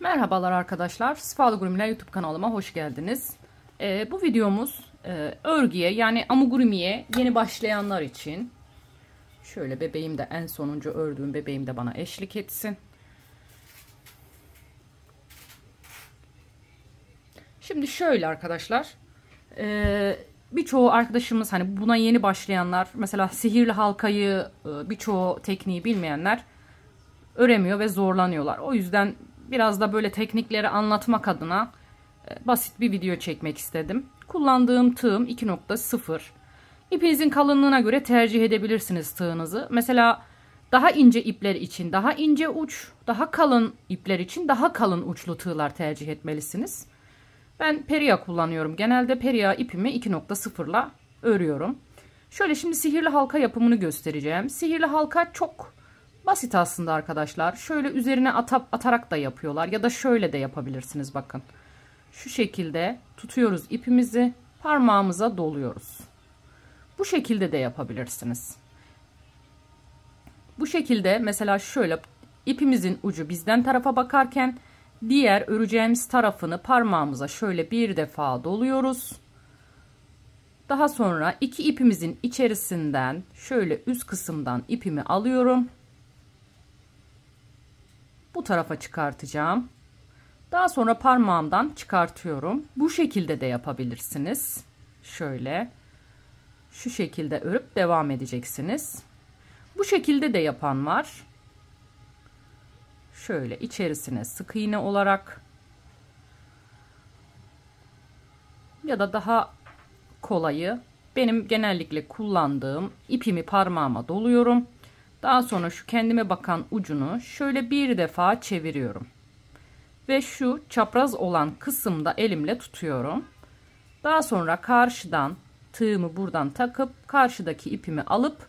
Merhabalar arkadaşlar. Sifalı Gurumler YouTube kanalıma hoş geldiniz. Ee, bu videomuz e, örgüye yani amigurumiye yeni başlayanlar için. Şöyle bebeğim de en sonuncu ördüğüm bebeğim de bana eşlik etsin. Şimdi şöyle arkadaşlar. E, birçoğu arkadaşımız hani buna yeni başlayanlar mesela sihirli halkayı e, birçoğu tekniği bilmeyenler öremiyor ve zorlanıyorlar. O yüzden biraz da böyle teknikleri anlatmak adına e, basit bir video çekmek istedim. Kullandığım tığım 2.0. İpinizin kalınlığına göre tercih edebilirsiniz tığınızı. Mesela daha ince ipler için daha ince uç, daha kalın ipler için daha kalın uçlu tığlar tercih etmelisiniz. Ben peria kullanıyorum. Genelde peria ipimi 2.0 ile örüyorum. Şöyle şimdi sihirli halka yapımını göstereceğim. Sihirli halka çok Basit aslında arkadaşlar. Şöyle üzerine atap, atarak da yapıyorlar. Ya da şöyle de yapabilirsiniz bakın. Şu şekilde tutuyoruz ipimizi. Parmağımıza doluyoruz. Bu şekilde de yapabilirsiniz. Bu şekilde mesela şöyle ipimizin ucu bizden tarafa bakarken diğer öreceğimiz tarafını parmağımıza şöyle bir defa doluyoruz. Daha sonra iki ipimizin içerisinden şöyle üst kısımdan ipimi alıyorum bu tarafa çıkartacağım. Daha sonra parmağımdan çıkartıyorum. Bu şekilde de yapabilirsiniz. Şöyle şu şekilde örüp devam edeceksiniz. Bu şekilde de yapan var. Şöyle içerisine sık iğne olarak ya da daha kolayı benim genellikle kullandığım ipimi parmağıma doluyorum. Daha sonra şu kendime bakan ucunu şöyle bir defa çeviriyorum. Ve şu çapraz olan kısımda elimle tutuyorum. Daha sonra karşıdan tığımı buradan takıp karşıdaki ipimi alıp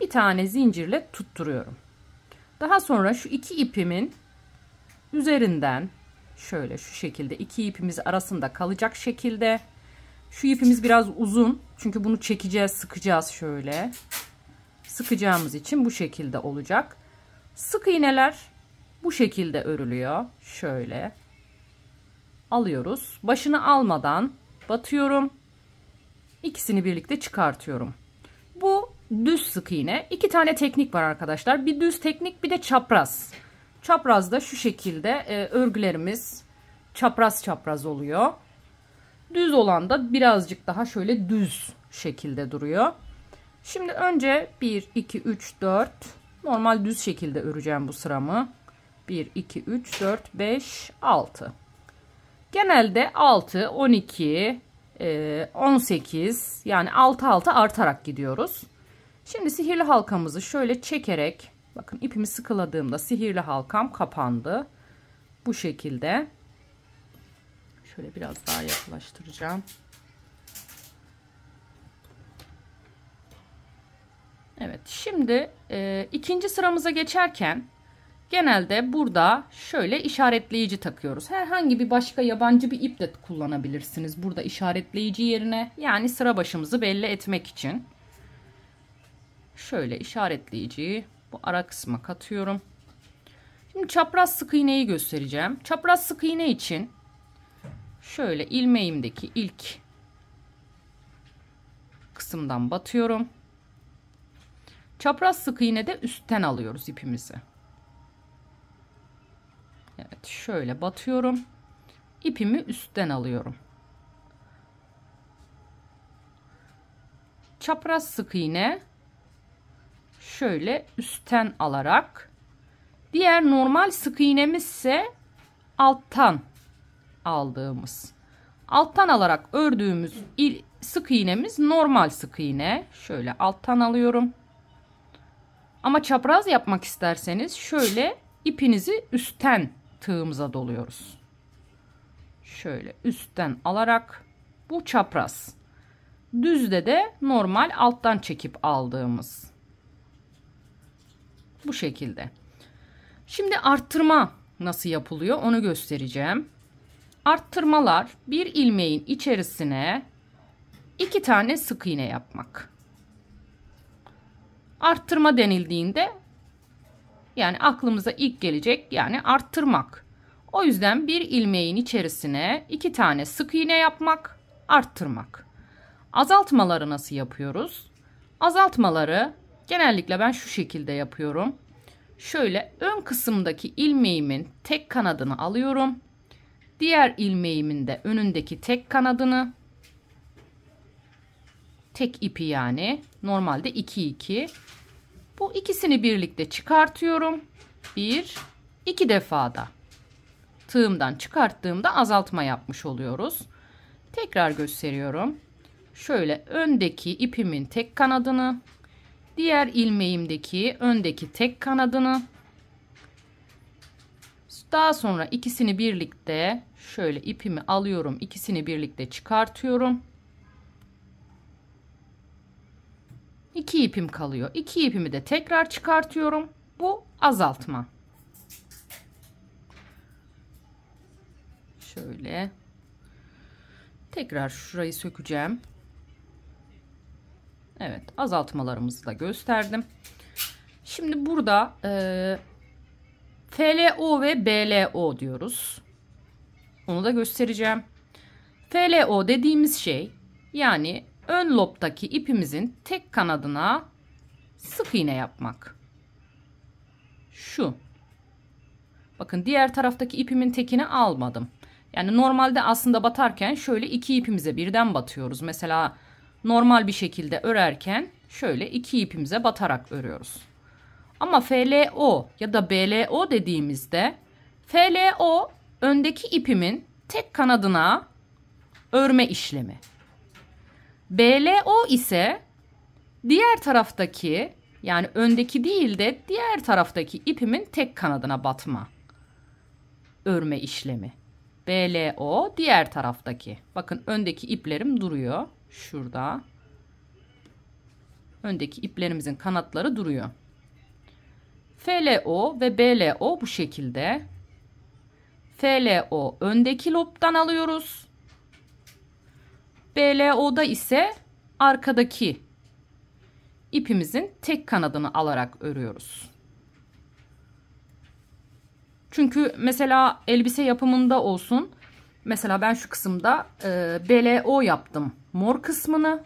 bir tane zincirle tutturuyorum. Daha sonra şu iki ipimin üzerinden şöyle şu şekilde iki ipimiz arasında kalacak şekilde şu ipimiz biraz uzun çünkü bunu çekeceğiz sıkacağız şöyle sıkacağımız için bu şekilde olacak. Sık iğneler bu şekilde örülüyor. Şöyle alıyoruz. Başını almadan batıyorum. İkisini birlikte çıkartıyorum. Bu düz sık iğne. İki tane teknik var arkadaşlar. Bir düz teknik bir de çapraz. Çapraz da şu şekilde e, örgülerimiz çapraz çapraz oluyor. Düz olan da birazcık daha şöyle düz şekilde duruyor. Şimdi önce 1 2 3 4 normal düz şekilde öreceğim bu sıramı. 1 2 3 4 5 6. Genelde 6 12 18 yani 6 6 artarak gidiyoruz. Şimdi sihirli halkamızı şöyle çekerek bakın ipimi sıkıladığımda sihirli halkam kapandı. Bu şekilde şöyle biraz daha yaklaştıracağım. Evet şimdi e, ikinci sıramıza geçerken genelde burada şöyle işaretleyici takıyoruz. Herhangi bir başka yabancı bir ip de kullanabilirsiniz. Burada işaretleyici yerine yani sıra başımızı belli etmek için. Şöyle işaretleyiciyi bu ara kısma katıyorum. Şimdi çapraz sık iğneyi göstereceğim. Çapraz sık iğne için şöyle ilmeğimdeki ilk kısımdan batıyorum. Çapraz sık iğne de üstten alıyoruz ipimizi. Evet şöyle batıyorum. İpimi üstten alıyorum. Çapraz sık iğne şöyle üstten alarak diğer normal sık iğnemiz ise alttan aldığımız alttan alarak ördüğümüz sık iğnemiz normal sık iğne şöyle alttan alıyorum ama çapraz yapmak isterseniz şöyle ipinizi üstten tığımıza doluyoruz. Şöyle üstten alarak bu çapraz. Düzde de normal alttan çekip aldığımız. Bu şekilde. Şimdi arttırma nasıl yapılıyor onu göstereceğim. Arttırmalar bir ilmeğin içerisine iki tane sık iğne yapmak. Arttırma denildiğinde yani aklımıza ilk gelecek yani arttırmak. O yüzden bir ilmeğin içerisine iki tane sık iğne yapmak, arttırmak. Azaltmaları nasıl yapıyoruz? Azaltmaları genellikle ben şu şekilde yapıyorum. Şöyle ön kısımdaki ilmeğimin tek kanadını alıyorum. Diğer ilmeğimin de önündeki tek kanadını tek ipi yani normalde 2 2 bu ikisini birlikte çıkartıyorum 1 2 defada tığımdan çıkarttığımda azaltma yapmış oluyoruz tekrar gösteriyorum şöyle öndeki ipimin tek kanadını diğer ilmeğimdeki öndeki tek kanadını daha sonra ikisini birlikte şöyle ipimi alıyorum ikisini birlikte çıkartıyorum 2 ipim kalıyor. 2 ipimi de tekrar çıkartıyorum. Bu azaltma. Şöyle. Tekrar şurayı sökeceğim. Evet azaltmalarımızı da gösterdim. Şimdi burada e, FLO ve BLO diyoruz. Onu da göstereceğim. FLO dediğimiz şey yani ön lobdaki ipimizin tek kanadına sık iğne yapmak. Şu. Bakın diğer taraftaki ipimin tekini almadım. Yani normalde aslında batarken şöyle iki ipimize birden batıyoruz. Mesela normal bir şekilde örerken şöyle iki ipimize batarak örüyoruz. Ama FLO ya da BLO dediğimizde FLO öndeki ipimin tek kanadına örme işlemi. BLO ise diğer taraftaki yani öndeki değil de diğer taraftaki ipimin tek kanadına batma örme işlemi. BLO diğer taraftaki. Bakın öndeki iplerim duruyor şurada. Öndeki iplerimizin kanatları duruyor. FLO ve BLO bu şekilde. FLO öndeki lobdan alıyoruz. BLO'da ise arkadaki ipimizin tek kanadını alarak örüyoruz. Çünkü mesela elbise yapımında olsun. Mesela ben şu kısımda e, BLO yaptım. Mor kısmını.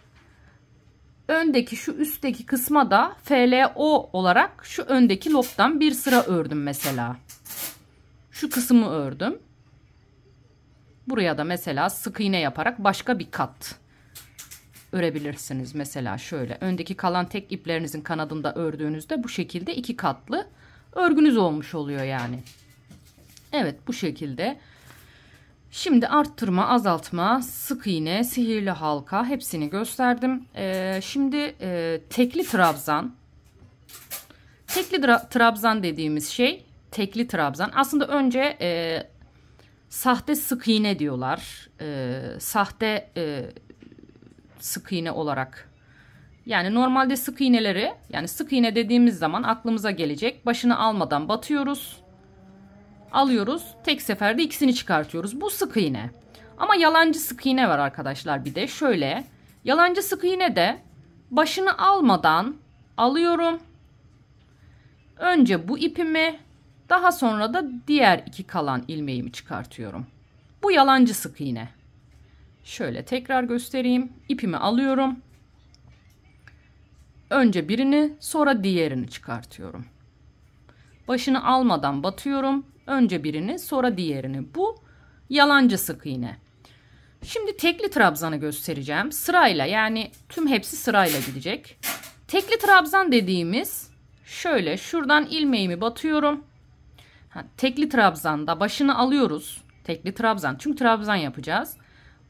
Öndeki şu üstteki kısma da FLO olarak şu öndeki loptan bir sıra ördüm mesela. Şu kısmı ördüm. Buraya da mesela sık iğne yaparak başka bir kat örebilirsiniz. Mesela şöyle öndeki kalan tek iplerinizin kanadında ördüğünüzde bu şekilde iki katlı örgünüz olmuş oluyor yani. Evet bu şekilde. Şimdi arttırma, azaltma, sık iğne, sihirli halka hepsini gösterdim. Ee, şimdi e, tekli trabzan. Tekli trabzan dediğimiz şey tekli trabzan. Aslında önce e, Sahte sık iğne diyorlar. E, sahte e, sık iğne olarak yani normalde sık iğneleri yani sık iğne dediğimiz zaman aklımıza gelecek. Başını almadan batıyoruz. Alıyoruz. Tek seferde ikisini çıkartıyoruz. Bu sık iğne. Ama yalancı sık iğne var arkadaşlar bir de. Şöyle yalancı sık iğne de başını almadan alıyorum. Önce bu ipimi daha sonra da diğer iki kalan ilmeğimi çıkartıyorum. Bu yalancı sık iğne. Şöyle tekrar göstereyim. İpimi alıyorum. Önce birini sonra diğerini çıkartıyorum. Başını almadan batıyorum. Önce birini sonra diğerini. Bu yalancı sık iğne. Şimdi tekli trabzanı göstereceğim. Sırayla yani tüm hepsi sırayla gidecek. Tekli trabzan dediğimiz şöyle şuradan ilmeğimi batıyorum. Ha, tekli trabzanda başını alıyoruz. Tekli trabzan. Çünkü trabzan yapacağız.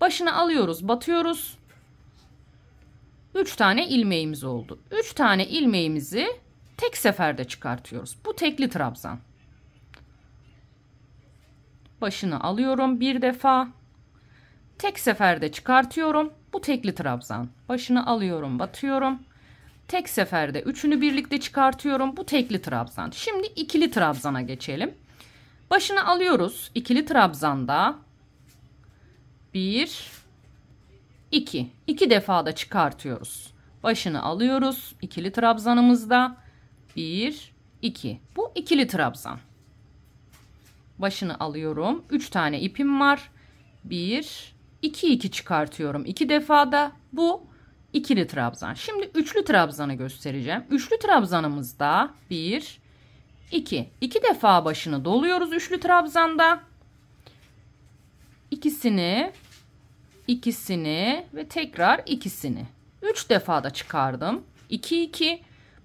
Başını alıyoruz, batıyoruz. 3 tane ilmeğimiz oldu. 3 tane ilmeğimizi tek seferde çıkartıyoruz. Bu tekli trabzan. Başını alıyorum bir defa. Tek seferde çıkartıyorum. Bu tekli trabzan. Başını alıyorum, batıyorum. Tek seferde üçünü birlikte çıkartıyorum. Bu tekli trabzan. Şimdi ikili trabzana geçelim. Başını alıyoruz. İkili trabzanda 1 2 2 defa da çıkartıyoruz. Başını alıyoruz. İkili trabzanımızda 1 2. Bu ikili trabzan. Başını alıyorum. 3 tane ipim var. 1 2 2 çıkartıyorum. 2 defa da bu ikili trabzan. Şimdi üçlü trabzanı göstereceğim. Üçlü trabzanımızda 1 2 2 defa başını doluyoruz üçlü trabzanda. İkisini ikisini ve tekrar ikisini. 3 defa da çıkardım. 2 2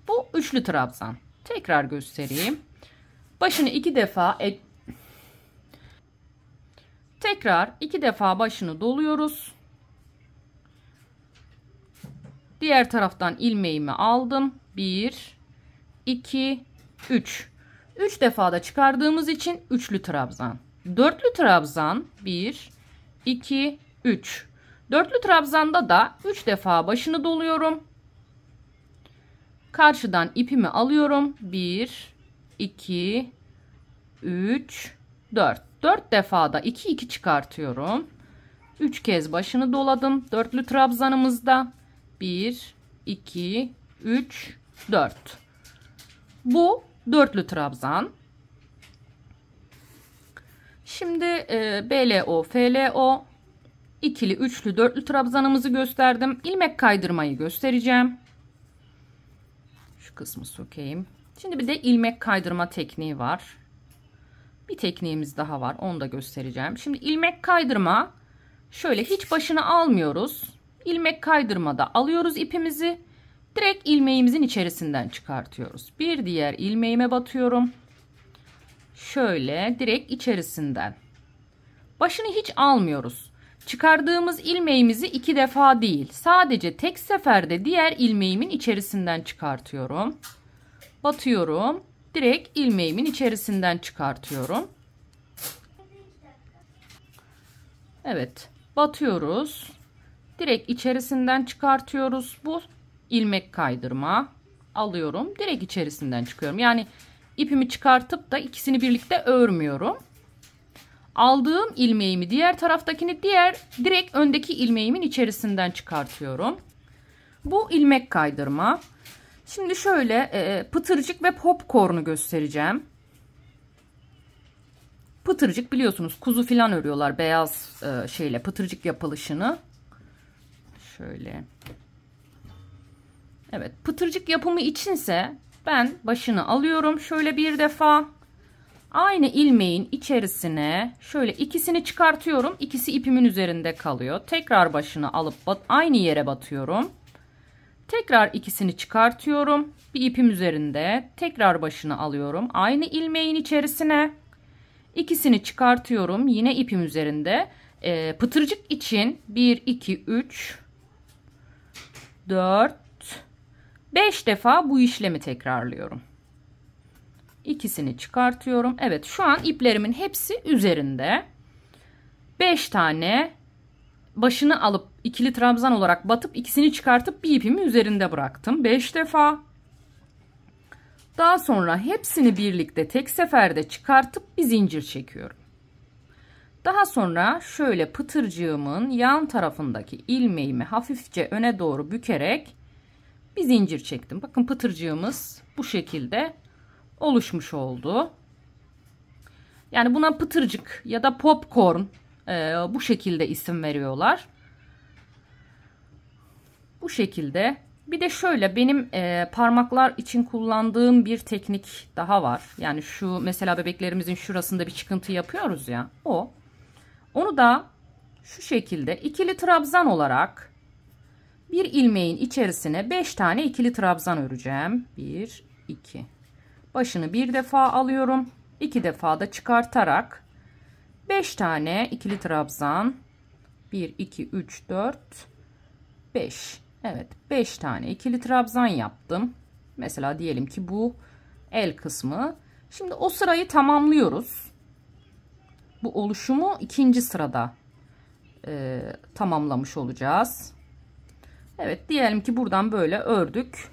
bu üçlü trabzan. Tekrar göstereyim. Başını iki defa Tekrar iki defa başını doluyoruz. Diğer taraftan ilmeğimi aldım. 1, 2, 3. 3 defada çıkardığımız için üçlü trabzan. Dörtlü trabzan 1, 2, 3. Dörtlü trabzanda da 3 defa başını doluyorum. Karşıdan ipimi alıyorum. 1, 2, 3, 4. 4 defada 2, 2 çıkartıyorum. 3 kez başını doladım. Dörtlü trabzanımızda. 1, 2, 3, 4. Bu dörtlü trabzan. Şimdi e, BLO, FLO ikili, üçlü, dörtlü trabzanımızı gösterdim. İlmek kaydırmayı göstereceğim. Şu kısmı sokayım. Şimdi bir de ilmek kaydırma tekniği var. Bir tekniğimiz daha var. Onu da göstereceğim. Şimdi ilmek kaydırma şöyle hiç başını almıyoruz ilmek kaydırmada alıyoruz ipimizi. Direkt ilmeğimizin içerisinden çıkartıyoruz. Bir diğer ilmeğime batıyorum. Şöyle direkt içerisinden. Başını hiç almıyoruz. Çıkardığımız ilmeğimizi iki defa değil. Sadece tek seferde diğer ilmeğimin içerisinden çıkartıyorum. Batıyorum. Direkt ilmeğimin içerisinden çıkartıyorum. Evet. Batıyoruz direkt içerisinden çıkartıyoruz. Bu ilmek kaydırma alıyorum. Direkt içerisinden çıkıyorum. Yani ipimi çıkartıp da ikisini birlikte örmüyorum. Aldığım ilmeğimi diğer taraftakini diğer direkt öndeki ilmeğimin içerisinden çıkartıyorum. Bu ilmek kaydırma. Şimdi şöyle e, pıtırcık ve popcorn'u göstereceğim. Pıtırcık biliyorsunuz kuzu filan örüyorlar beyaz e, şeyle pıtırcık yapılışını. Şöyle. Evet pıtırcık yapımı içinse ben başını alıyorum şöyle bir defa. Aynı ilmeğin içerisine şöyle ikisini çıkartıyorum. İkisi ipimin üzerinde kalıyor. Tekrar başını alıp aynı yere batıyorum. Tekrar ikisini çıkartıyorum. Bir ipim üzerinde tekrar başını alıyorum. Aynı ilmeğin içerisine ikisini çıkartıyorum. Yine ipim üzerinde. E, pıtırcık için 1, 2, 3, 4, 5 defa bu işlemi tekrarlıyorum. İkisini çıkartıyorum. Evet şu an iplerimin hepsi üzerinde. 5 tane başını alıp ikili trabzan olarak batıp ikisini çıkartıp bir ipimi üzerinde bıraktım. 5 defa. Daha sonra hepsini birlikte tek seferde çıkartıp bir zincir çekiyorum. Daha sonra şöyle pıtırcığımın yan tarafındaki ilmeğimi hafifçe öne doğru bükerek bir zincir çektim. Bakın pıtırcığımız bu şekilde oluşmuş oldu. Yani buna pıtırcık ya da popcorn e, bu şekilde isim veriyorlar. Bu şekilde. Bir de şöyle benim e, parmaklar için kullandığım bir teknik daha var. Yani şu mesela bebeklerimizin şurasında bir çıkıntı yapıyoruz ya o. Onu da şu şekilde ikili trabzan olarak bir ilmeğin içerisine 5 tane ikili trabzan öreceğim. 1 2 Başını bir defa alıyorum. 2 defa da çıkartarak 5 tane ikili trabzan 1 2 3 4 5 Evet 5 tane ikili trabzan yaptım. Mesela diyelim ki bu el kısmı. Şimdi o sırayı tamamlıyoruz bu oluşumu ikinci sırada e, tamamlamış olacağız. Evet diyelim ki buradan böyle ördük.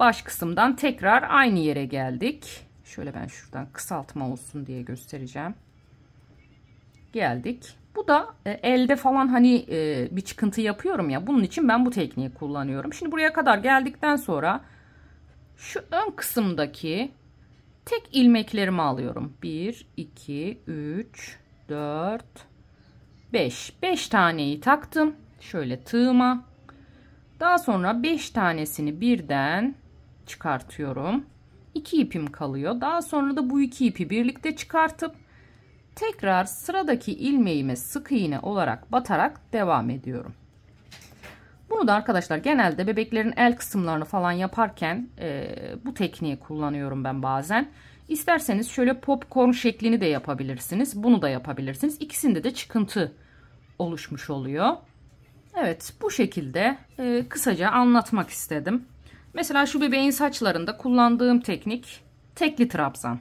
Baş kısımdan tekrar aynı yere geldik. Şöyle ben şuradan kısaltma olsun diye göstereceğim. Geldik. Bu da e, elde falan hani e, bir çıkıntı yapıyorum ya. Bunun için ben bu tekniği kullanıyorum. Şimdi buraya kadar geldikten sonra şu ön kısımdaki tek ilmeklerimi alıyorum. 1, 2, 3, 4, 5. 5 taneyi taktım. Şöyle tığıma. Daha sonra 5 tanesini birden çıkartıyorum. 2 ipim kalıyor. Daha sonra da bu iki ipi birlikte çıkartıp tekrar sıradaki ilmeğime sık iğne olarak batarak devam ediyorum. Bunu da arkadaşlar genelde bebeklerin el kısımlarını falan yaparken e, bu tekniği kullanıyorum ben bazen. İsterseniz şöyle popcorn şeklini de yapabilirsiniz. Bunu da yapabilirsiniz. İkisinde de çıkıntı oluşmuş oluyor. Evet bu şekilde e, kısaca anlatmak istedim. Mesela şu bebeğin saçlarında kullandığım teknik tekli trabzan.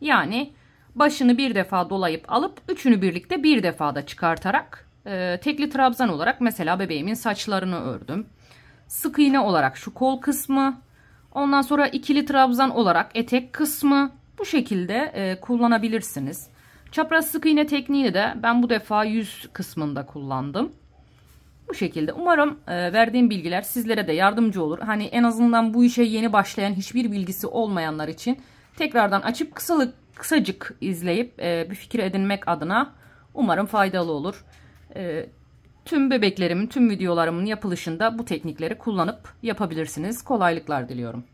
Yani başını bir defa dolayıp alıp üçünü birlikte bir defada çıkartarak e, tekli trabzan olarak mesela bebeğimin saçlarını ördüm. Sık iğne olarak şu kol kısmı. Ondan sonra ikili trabzan olarak etek kısmı. Bu şekilde e, kullanabilirsiniz. Çapraz sık iğne tekniğini de ben bu defa yüz kısmında kullandım. Bu şekilde umarım e, verdiğim bilgiler sizlere de yardımcı olur. Hani en azından bu işe yeni başlayan hiçbir bilgisi olmayanlar için tekrardan açıp kısalık, kısacık izleyip e, bir fikir edinmek adına umarım faydalı olur. E, tüm bebeklerimin, tüm videolarımın yapılışında bu teknikleri kullanıp yapabilirsiniz. Kolaylıklar diliyorum.